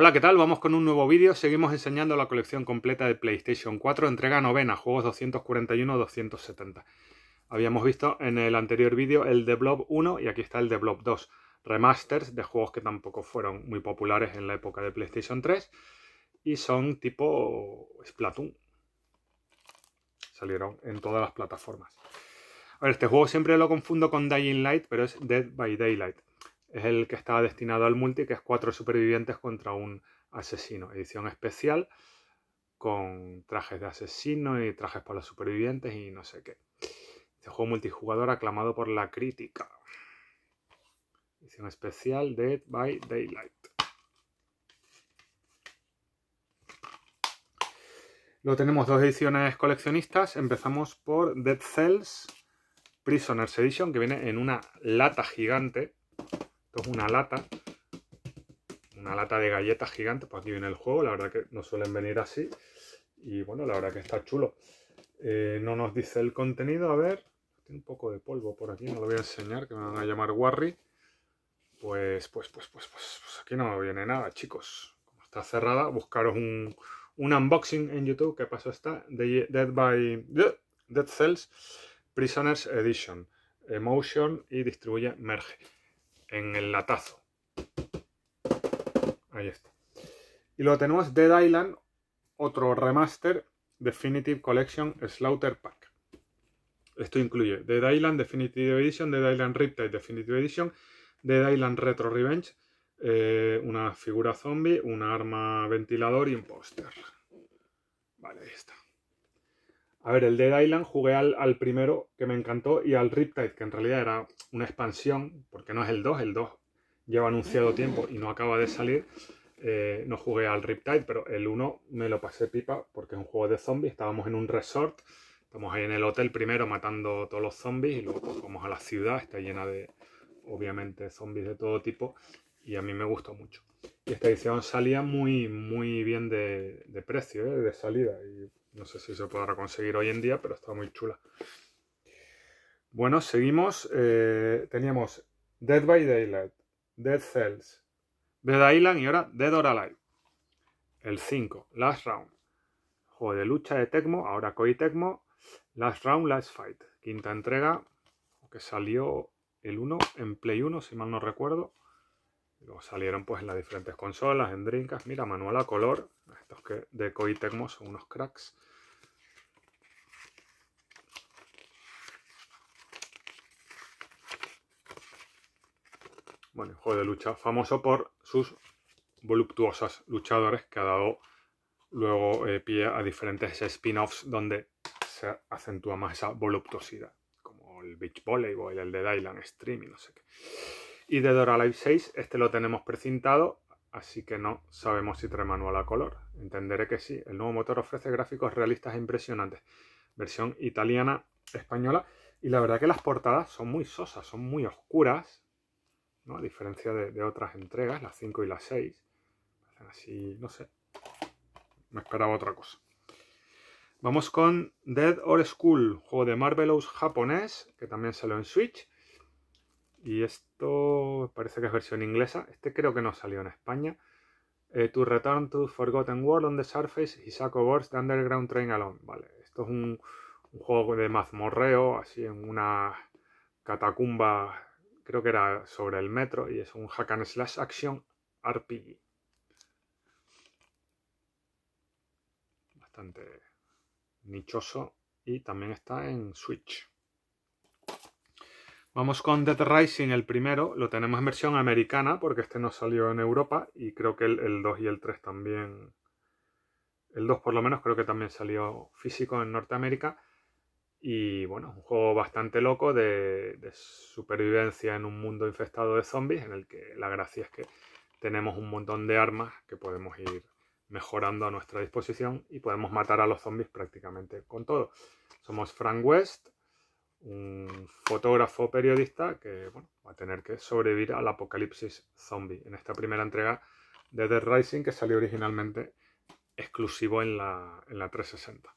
Hola, ¿qué tal? Vamos con un nuevo vídeo. Seguimos enseñando la colección completa de PlayStation 4, entrega novena, juegos 241-270. Habíamos visto en el anterior vídeo el de Blob 1 y aquí está el de Blob 2, remasters de juegos que tampoco fueron muy populares en la época de PlayStation 3 y son tipo Splatoon. Salieron en todas las plataformas. A ver, este juego siempre lo confundo con Dying Light, pero es Dead by Daylight es el que estaba destinado al multi, que es cuatro supervivientes contra un asesino. Edición especial con trajes de asesino y trajes para los supervivientes y no sé qué. Este juego multijugador aclamado por la crítica. Edición especial Dead by Daylight. Luego tenemos dos ediciones coleccionistas. Empezamos por Dead Cells Prisoner's Edition, que viene en una lata gigante una lata, una lata de galletas gigante pues aquí viene el juego, la verdad que no suelen venir así. Y bueno, la verdad que está chulo. no nos dice el contenido, a ver, tiene un poco de polvo por aquí, no lo voy a enseñar, que me van a llamar Warry. Pues, pues, pues, pues, pues, aquí no me viene nada, chicos. Como está cerrada, buscaros un, un unboxing en YouTube, que pasó está, de Dead by Dead Cells Prisoners Edition, Emotion y distribuye Merge en el latazo. Ahí está. Y luego tenemos Dead Island, otro remaster, Definitive Collection Slaughter Pack. Esto incluye Dead Island Definitive Edition, Dead Island Riptide Definitive Edition, Dead Island Retro Revenge, eh, una figura zombie, un arma ventilador y un póster. Vale, ahí está. A ver, el Dead Island jugué al, primero, que me encantó, y al Riptide, que en realidad era una expansión, porque no es el 2, el 2 lleva anunciado tiempo y no acaba de salir. Eh, no jugué al Riptide, pero el 1 me lo pasé pipa, porque es un juego de zombies, estábamos en un resort, estamos ahí en el hotel primero matando todos los zombies, y luego pues, vamos a la ciudad, está llena de, obviamente, zombies de todo tipo, y a mí me gustó mucho. Y esta edición salía muy, muy bien de, precio, eh, de salida. Y no sé si se podrá conseguir hoy en día, pero está muy chula. Bueno, seguimos. Eh, teníamos Dead by Daylight, Dead Cells, Dead Island y ahora Dead or Alive. El 5, Last Round. Juego de lucha de Tecmo, ahora Koi Tecmo. Last Round, Last Fight. Quinta entrega, que salió el 1 en Play 1, si mal no recuerdo. Luego salieron pues en las diferentes consolas, en drinkas, Mira, manual a color. Estos que de Koei Tecmo son unos cracks. Bueno, juego de lucha famoso por sus voluptuosas luchadores que ha dado luego eh, pie a diferentes spin-offs donde se acentúa más esa voluptuosidad, como el beach volley, el de Dylan Stream y no sé qué. Y de Dora Live 6, este lo tenemos precintado, así que no sabemos si trae manual a color. Entenderé que sí, el nuevo motor ofrece gráficos realistas e impresionantes. Versión italiana, española. Y la verdad que las portadas son muy sosas, son muy oscuras, a diferencia de, otras entregas, las 5 y las 6. Así, no sé, me esperaba otra cosa. Vamos con Dead or School, juego de Marvelous japonés, que también salió en Switch. Y esto parece que es versión inglesa. Este creo que no salió en España. Eh, to Return to Forgotten World on the Surface, Hisako Wars The Underground Train Alone. Vale, esto es un, un juego de mazmorreo, así en una catacumba, creo que era sobre el metro, y es un hack and slash action RPG. Bastante nichoso y también está en Switch. Vamos con Dead Rising, el primero. Lo tenemos en versión americana porque este no salió en Europa y creo que el, 2 y el 3 también. El 2 por lo menos creo que también salió físico en Norteamérica. Y bueno, un juego bastante loco de, de, supervivencia en un mundo infestado de zombies, en el que la gracia es que tenemos un montón de armas que podemos ir mejorando a nuestra disposición y podemos matar a los zombies prácticamente con todo. Somos Frank West, un fotógrafo periodista que va a tener que sobrevivir al apocalipsis zombie en esta primera entrega de Dead Rising que salió originalmente exclusivo en la, 360.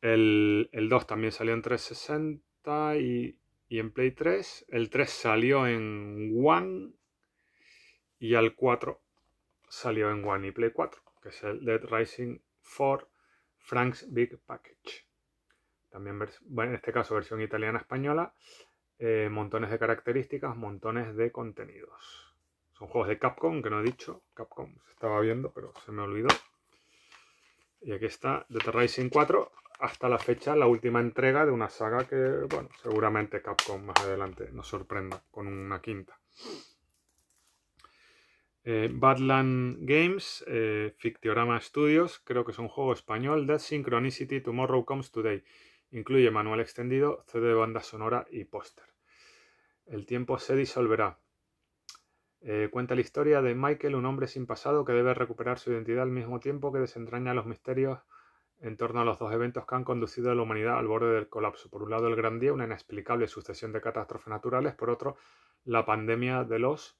El, 2 también salió en 360 y, y en Play 3. El 3 salió en One y al 4 salió en One y Play 4, que es el Dead Rising 4 Frank's Big Package también, en este caso versión italiana-española, eh, montones de características, montones de contenidos. Son juegos de Capcom, que no he dicho, Capcom se estaba viendo, pero se me olvidó. Y aquí está The Rising 4, hasta la fecha, la última entrega de una saga que, bueno, seguramente Capcom más adelante nos sorprenda con una quinta. Eh, Badland Games, eh, Fictiorama Studios, creo que es un juego español, Death Synchronicity Tomorrow Comes Today. Incluye manual extendido, CD de banda sonora y póster. El tiempo se disolverá. Eh, cuenta la historia de Michael, un hombre sin pasado que debe recuperar su identidad al mismo tiempo que desentraña los misterios en torno a los dos eventos que han conducido a la humanidad al borde del colapso. Por un lado, el gran día, una inexplicable sucesión de catástrofes naturales. Por otro, la pandemia de los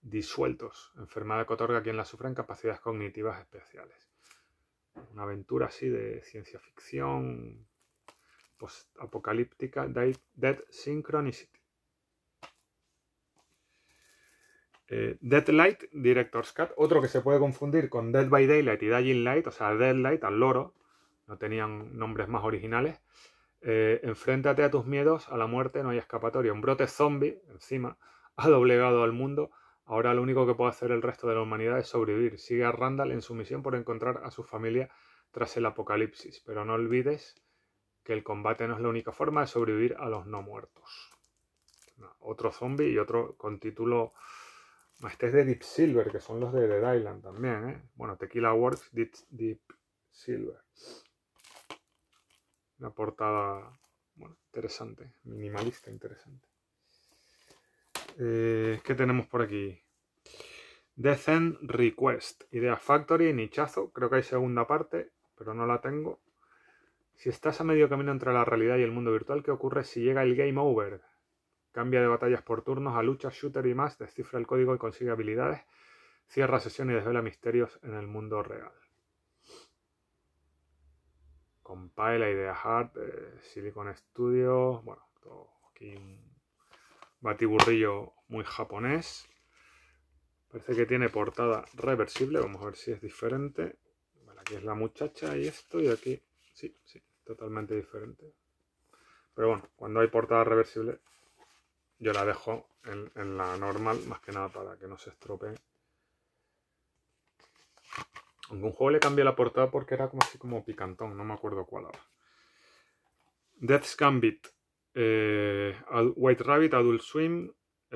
disueltos, enfermedad que otorga a quien la sufre capacidades cognitivas especiales. Una aventura así de ciencia ficción, post-apocalíptica Dead Synchronicity. Eh, Deadlight Director's Cut, otro que se puede confundir con Dead by Daylight y Dying Light, o sea, Deadlight al loro, no tenían nombres más originales. Eh, enfréntate a tus miedos, a la muerte no hay escapatoria. Un brote zombie, encima, ha doblegado al mundo. Ahora lo único que puede hacer el resto de la humanidad es sobrevivir. Sigue a Randall en su misión por encontrar a su familia tras el apocalipsis. Pero no olvides que el combate no es la única forma de sobrevivir a los no muertos. otro zombie y otro con título... Este es de Deep Silver, que son los de Dead Island también, ¿eh? Bueno, Tequila Works Deep, Silver. Una portada, interesante, minimalista, interesante. Eh, ¿Qué tenemos por aquí? Death Request, Idea Factory, Nichazo, creo que hay segunda parte, pero no la tengo. Si estás a medio camino entre la realidad y el mundo virtual, ¿qué ocurre si llega el game over? Cambia de batallas por turnos a lucha, shooter y más, descifra el código y consigue habilidades, cierra sesión y desvela misterios en el mundo real. Compile, Idea Hard, eh, Silicon Studio, bueno, aquí un batiburrillo muy japonés. Parece que tiene portada reversible, vamos a ver si es diferente. aquí es la muchacha y esto, y aquí Sí, sí, totalmente diferente. Pero bueno, cuando hay portada reversible, yo la dejo en, la normal, más que nada para que no se estropee. Aunque un juego le cambié la portada porque era como así como picantón, no me acuerdo cuál ahora. Death Gambit, eh, White Rabbit, Adult Swim,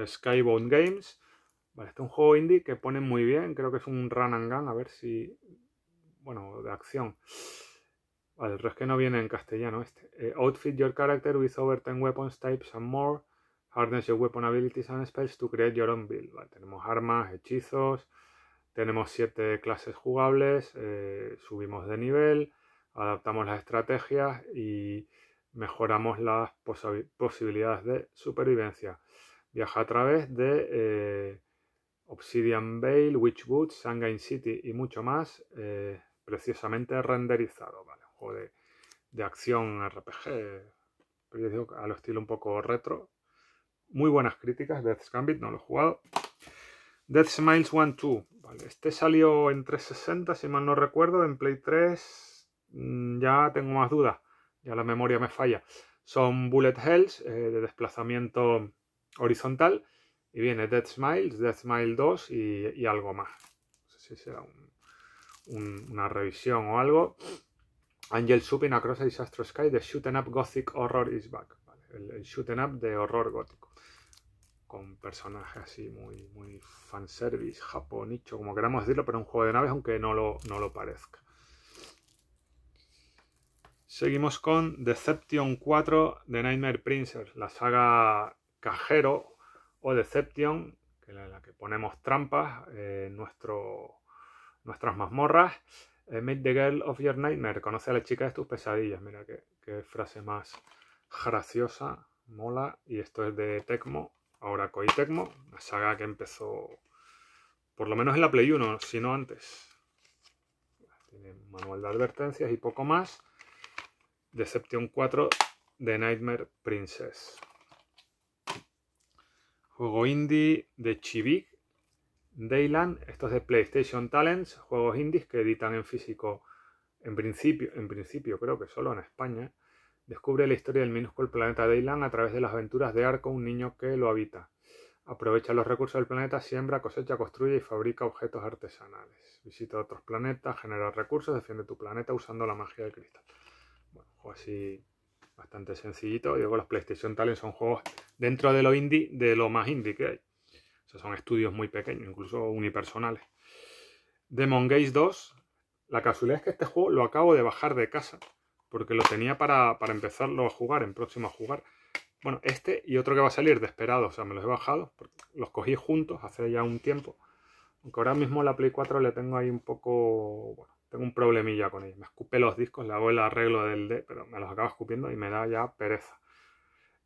Skybound Games. Vale, este es un juego indie que pone muy bien, creo que es un run and gun, a ver si... Bueno, de acción. Vale, el es que no viene en castellano este. Eh, outfit your character with over 10 weapons types and more. Harness your weapon abilities and spells to create your own build. tenemos armas, hechizos. Tenemos 7 clases jugables. Eh, subimos de nivel. Adaptamos las estrategias y mejoramos las posibilidades de supervivencia. Viaja a través de eh, Obsidian Vale, Witchwood, Sangain City y mucho más, eh, preciosamente renderizado de, acción RPG, pero yo digo a lo estilo un poco retro. Muy buenas críticas, Death's Gambit, no lo he jugado. Death Smiles 1 2, este salió en 360, si mal no recuerdo, en Play 3 mm, ya tengo más dudas, ya la memoria me falla. Son bullet hells eh, de desplazamiento horizontal y viene Death Smiles, Death Smile 2 y, algo más. No sé si será una revisión o algo. Angel Supin Across a Disaster Sky, The shooting Up Gothic Horror is Back. el, Shoot Up de horror gótico. Con personajes así muy, muy fanservice, japonicho, como queramos decirlo, pero un juego de naves, aunque no lo, no lo parezca. Seguimos con Deception 4 de Nightmare Princess, la saga Cajero o Deception, que la que ponemos trampas en eh, nuestro, nuestras mazmorras. Meet the girl of your nightmare. Conoce a la chica de tus pesadillas. Mira qué, frase más graciosa, mola. Y esto es de Tecmo, ahora coi Tecmo, La saga que empezó por lo menos en la Play 1, si no antes. Tiene manual de advertencias y poco más. Deception 4 de Nightmare Princess. Juego indie de Chibi, Dayland, estos de PlayStation Talents, juegos indies que editan en físico, en principio, en principio creo que solo en España, descubre la historia del minúsculo planeta Dayland a través de las aventuras de Arco, un niño que lo habita. Aprovecha los recursos del planeta, siembra, cosecha, construye y fabrica objetos artesanales. Visita otros planetas, genera recursos, defiende tu planeta usando la magia del cristal. Bueno, juego así bastante sencillito. Y los PlayStation Talents son juegos dentro de lo indie, de lo más indie que hay son estudios muy pequeños, incluso unipersonales. Demon Gaze 2, la casualidad es que este juego lo acabo de bajar de casa, porque lo tenía para, empezarlo a jugar, en próximo a jugar. Bueno, este y otro que va a salir, desesperado. o sea, me los he bajado, los cogí juntos hace ya un tiempo. Aunque ahora mismo la Play 4 le tengo ahí un poco, bueno, tengo un problemilla con ella. Me escupé los discos, le hago el arreglo del D, pero me los acaba escupiendo y me da ya pereza.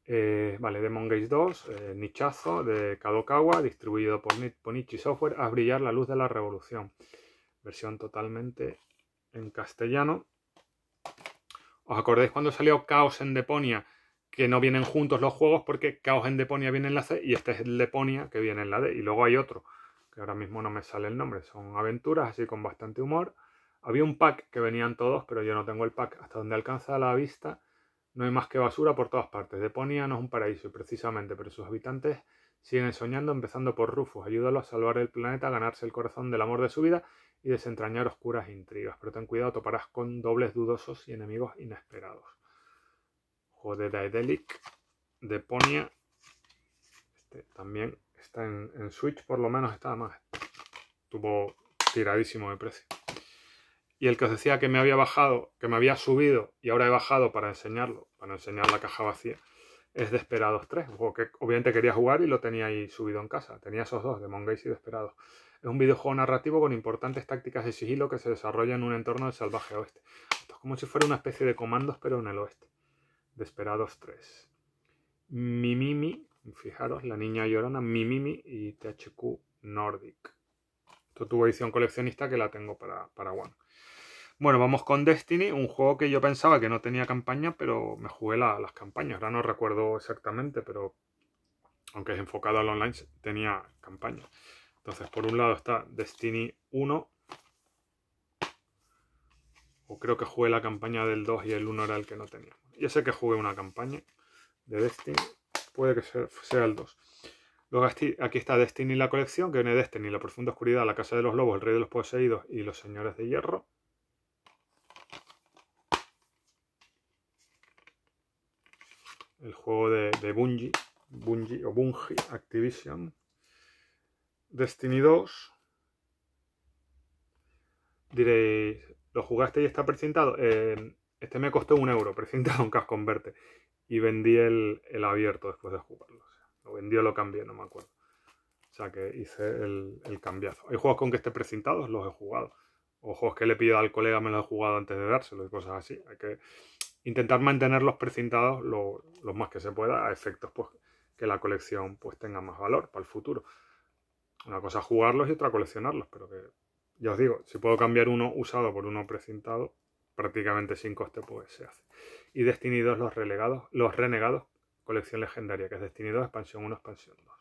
Eh, vale, Demon Gaze 2, eh, Nichazo de Kadokawa, distribuido por Ponichi Software, a brillar la luz de la revolución. Versión totalmente en castellano. ¿Os acordáis cuando salió Caos en Deponia? Que no vienen juntos los juegos porque Caos en Deponia viene en la C y este es el Deponia que viene en la D. Y luego hay otro, que ahora mismo no me sale el nombre. Son aventuras así con bastante humor. Había un pack que venían todos, pero yo no tengo el pack hasta donde alcanza la vista no hay más que basura por todas partes. Deponia no es un paraíso, precisamente, pero sus habitantes siguen soñando, empezando por Rufus. Ayúdalo a salvar el planeta, a ganarse el corazón del amor de su vida y desentrañar oscuras intrigas. Pero ten cuidado, toparás con dobles dudosos y enemigos inesperados. Joder, Deponia. Este también está en, Switch, por lo menos estaba más. tuvo tiradísimo de precio y el que os decía que me había bajado, que me había subido y ahora he bajado para enseñarlo, para enseñar la caja vacía, es Desperados 3, que obviamente quería jugar y lo tenía ahí subido en casa. Tenía esos dos, de Gaze y Desperados. Es un videojuego narrativo con importantes tácticas de sigilo que se desarrolla en un entorno del salvaje oeste. Esto es como si fuera una especie de comandos, pero en el oeste. Desperados 3. Mimimi, fijaros, la niña llorona, Mimimi y THQ Nordic. Esto tuvo edición coleccionista que la tengo para, para One. Bueno, vamos con Destiny, un juego que yo pensaba que no tenía campaña, pero me jugué las campañas. Ahora no recuerdo exactamente, pero aunque es enfocado al online, tenía campaña. Entonces, por un lado está Destiny 1. O creo que jugué la campaña del 2 y el 1 era el que no tenía. Ya sé que jugué una campaña de Destiny. Puede que sea el 2. Luego aquí está Destiny la colección, que viene Destiny, la profunda oscuridad, la casa de los lobos, el rey de los poseídos y los señores de hierro. el juego de, de Bungie, o Bungie Activision, Destiny 2. Diréis, ¿lo jugaste y está precintado? Em, este me costó un euro, precintado en Cash Converte. Y vendí el, abierto después de jugarlo. lo vendí o lo cambié, no me acuerdo. O sea que hice el, cambiazo. Hay juegos con que esté precintado, los he jugado. O juegos que le pido al colega, me los he jugado antes de dárselo y cosas así. Hay que intentar mantenerlos precintados lo, más que se pueda a efectos pues, que la colección pues, tenga más valor para el futuro. Una cosa es jugarlos y otra coleccionarlos, pero que ya os digo, si puedo cambiar uno usado por uno precintado, prácticamente sin coste pues se hace. Y Destiny 2, los relegados, los renegados, colección legendaria, que es Destiny 2, expansión 1, expansión 2.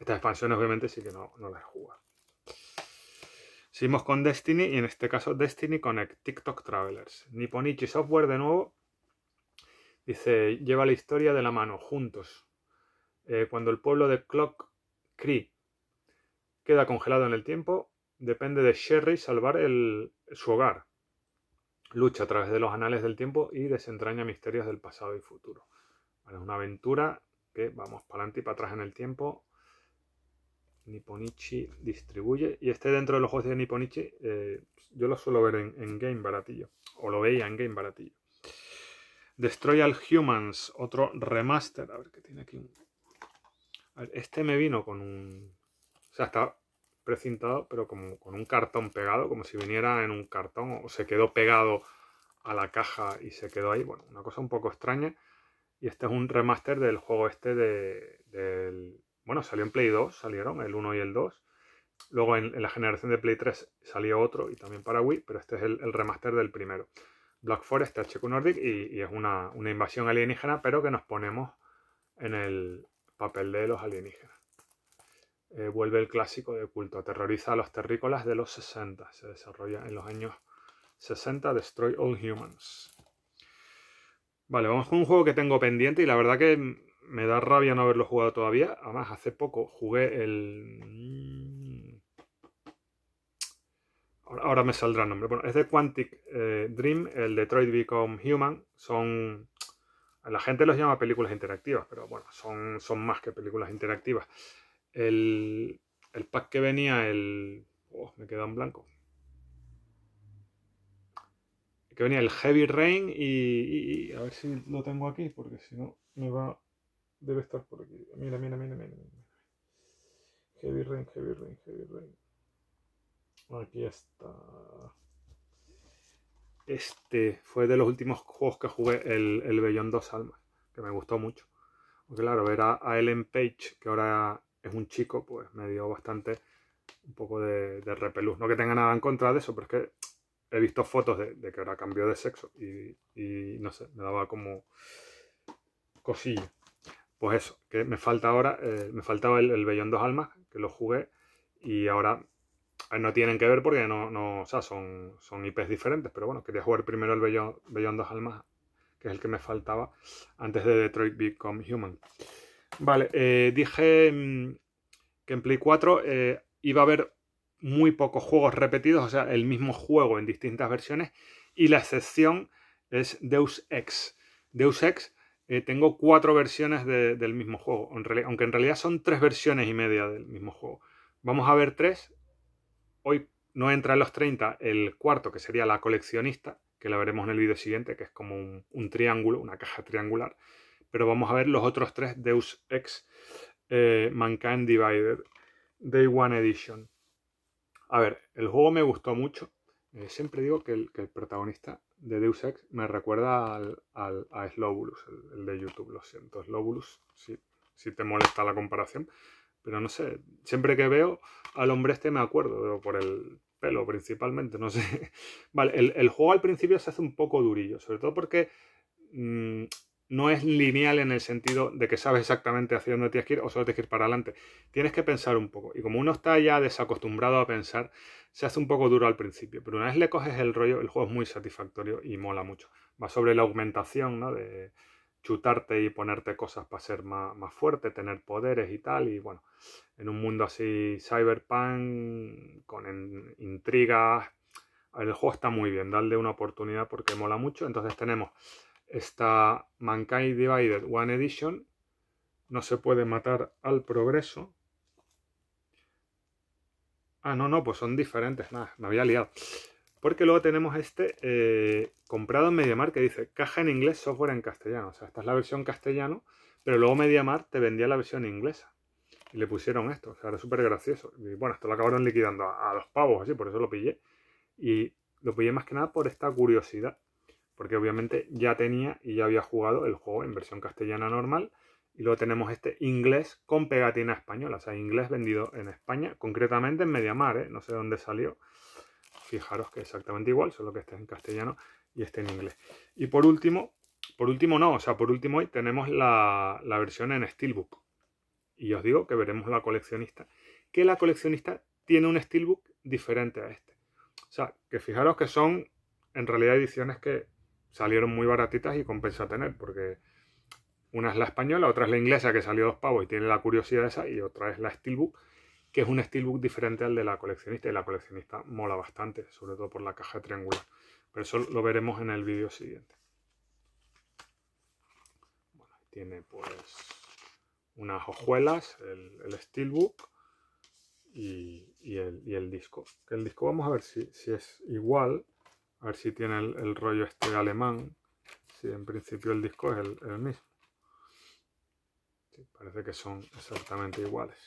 Estas expansiones obviamente sí que no, no las juega Seguimos con Destiny y en este caso Destiny Connect, TikTok Travelers. Nipponichi Software de nuevo Dice, lleva la historia de la mano, juntos. Eh, cuando el pueblo de Clock Cree queda congelado en el tiempo, depende de Sherry salvar su hogar. Lucha a través de los anales del tiempo y desentraña misterios del pasado y futuro. es una aventura que vamos para adelante y para atrás en el tiempo. Nipponichi distribuye. Y este dentro de los juegos de Nipponichi, eh, yo lo suelo ver en Game Baratillo. O lo veía en Game Baratillo. Destroy All Humans, otro remaster. A ver qué tiene aquí. este me vino con un... O sea, está precintado, pero como con un cartón pegado, como si viniera en un cartón o se quedó pegado a la caja y se quedó ahí. Bueno, una cosa un poco extraña. Y este es un remaster del juego este de, del... Bueno, salió en Play 2, salieron el 1 y el 2. Luego en, la generación de Play 3 salió otro y también para Wii, pero este es el remaster del primero. Black Forest, HQ Nordic, y, es una, invasión alienígena, pero que nos ponemos en el papel de los alienígenas. Eh, vuelve el clásico de culto, aterroriza a los terrícolas de los 60, se desarrolla en los años 60, Destroy All Humans. Vale, vamos con un juego que tengo pendiente y la verdad que me da rabia no haberlo jugado todavía. Además, hace poco jugué el ahora me saldrá el nombre. Bueno, es de Quantic eh, Dream, el Detroit Become Human. Son. La gente los llama películas interactivas, pero bueno, son, son más que películas interactivas. El, pack que venía, el. Oh, me queda en blanco. Que venía el Heavy Rain y, A ver si lo tengo aquí, porque si no me va. Debe estar por aquí. mira, mira, mira. mira. Heavy Rain, Heavy Rain, Heavy Rain. Aquí está. Este fue de los últimos juegos que jugué, el, el Bellón Dos Almas, que me gustó mucho. claro, ver a, Ellen Page, que ahora es un chico, pues me dio bastante un poco de, repeluz. repelús. No que tenga nada en contra de eso, pero es que he visto fotos de, que ahora cambió de sexo y, no sé, me daba como cosilla. Pues eso, que me falta ahora, eh, me faltaba el, el Bellón Dos Almas, que lo jugué y ahora no tienen que ver porque no, no sea, son, son IPs diferentes, pero bueno, quería jugar primero el Beyond, 2 dos Almas, que es el que me faltaba antes de Detroit Become Human. Vale, eh, dije mm, que en Play 4 eh, iba a haber muy pocos juegos repetidos, o sea, el mismo juego en distintas versiones, y la excepción es Deus Ex. Deus Ex, eh, tengo cuatro versiones del mismo juego, aunque en realidad son tres versiones y media del mismo juego. Vamos a ver tres, Hoy no entra en los 30 el cuarto, que sería la coleccionista, que la veremos en el vídeo siguiente, que es como un, triángulo, una caja triangular. Pero vamos a ver los otros tres Deus Ex eh, Mankind Divider, Day One Edition. A ver, el juego me gustó mucho. Eh, siempre digo que el, protagonista de Deus Ex me recuerda al, a Slobulus, el, de YouTube, lo siento. Slobulus, si te molesta la comparación. Pero no sé, siempre que veo al hombre este me acuerdo, por el pelo principalmente, no sé. Vale, el, juego al principio se hace un poco durillo, sobre todo porque mm, no es lineal en el sentido de que sabes exactamente hacia dónde tienes que ir o solo tienes que ir para adelante. Tienes que pensar un poco. Y como uno está ya desacostumbrado a pensar, se hace un poco duro al principio. Pero una vez le coges el rollo, el juego es muy satisfactorio y mola mucho. Va sobre la aumentación ¿no? De, chutarte y ponerte cosas para ser más, más, fuerte, tener poderes y tal. Y bueno, en un mundo así cyberpunk, con intrigas, el juego está muy bien, darle una oportunidad porque mola mucho. Entonces tenemos esta Mankind Divided One Edition, no se puede matar al progreso. Ah, no, no, pues son diferentes, nada, me había liado. Porque luego tenemos este eh, comprado en Mediamar que dice caja en inglés, software en castellano. O sea, esta es la versión castellano, pero luego Mediamar te vendía la versión inglesa. Y le pusieron esto, o sea, era súper gracioso. Y bueno, esto lo acabaron liquidando a, los pavos, así, por eso lo pillé. Y lo pillé más que nada por esta curiosidad porque obviamente ya tenía y ya había jugado el juego en versión castellana normal. Y luego tenemos este inglés con pegatina española, o sea, inglés vendido en España, concretamente en Mediamar, ¿eh? no sé dónde salió, fijaros que es exactamente igual, solo que este en castellano y este en inglés. Y por último, por último no, o sea, por último hoy tenemos la, la versión en Steelbook. Y os digo que veremos la coleccionista, que la coleccionista tiene un Steelbook diferente a este. O sea, que fijaros que son en realidad ediciones que salieron muy baratitas y compensa tener, porque una es la española, otra es la inglesa que salió dos pavos y tiene la curiosidad esa, y otra es la Steelbook que es un steelbook diferente al de la coleccionista y la coleccionista mola bastante, sobre todo por la caja triangular. Pero eso lo veremos en el vídeo siguiente. tiene pues unas hojuelas, el, steelbook y, el, disco. El disco vamos a ver si, es igual, a ver si tiene el, rollo este alemán, si en principio el disco es el, mismo. parece que son exactamente iguales.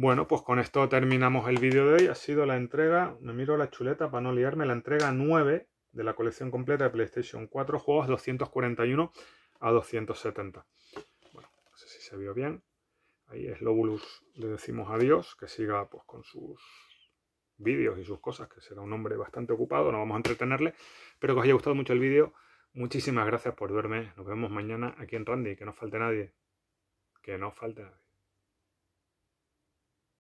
Bueno, pues con esto terminamos el vídeo de hoy. Ha sido la entrega, me miro la chuleta para no liarme, la entrega 9 de la colección completa de PlayStation 4, juegos 241 a 270. Bueno, no sé si se vio bien. Ahí es Lobulus, le decimos adiós, que siga pues con sus vídeos y sus cosas, que será un hombre bastante ocupado, no vamos a entretenerle, pero que os haya gustado mucho el vídeo. Muchísimas gracias por verme. Nos vemos mañana aquí en Randy, que no falte nadie. Que no falte nadie.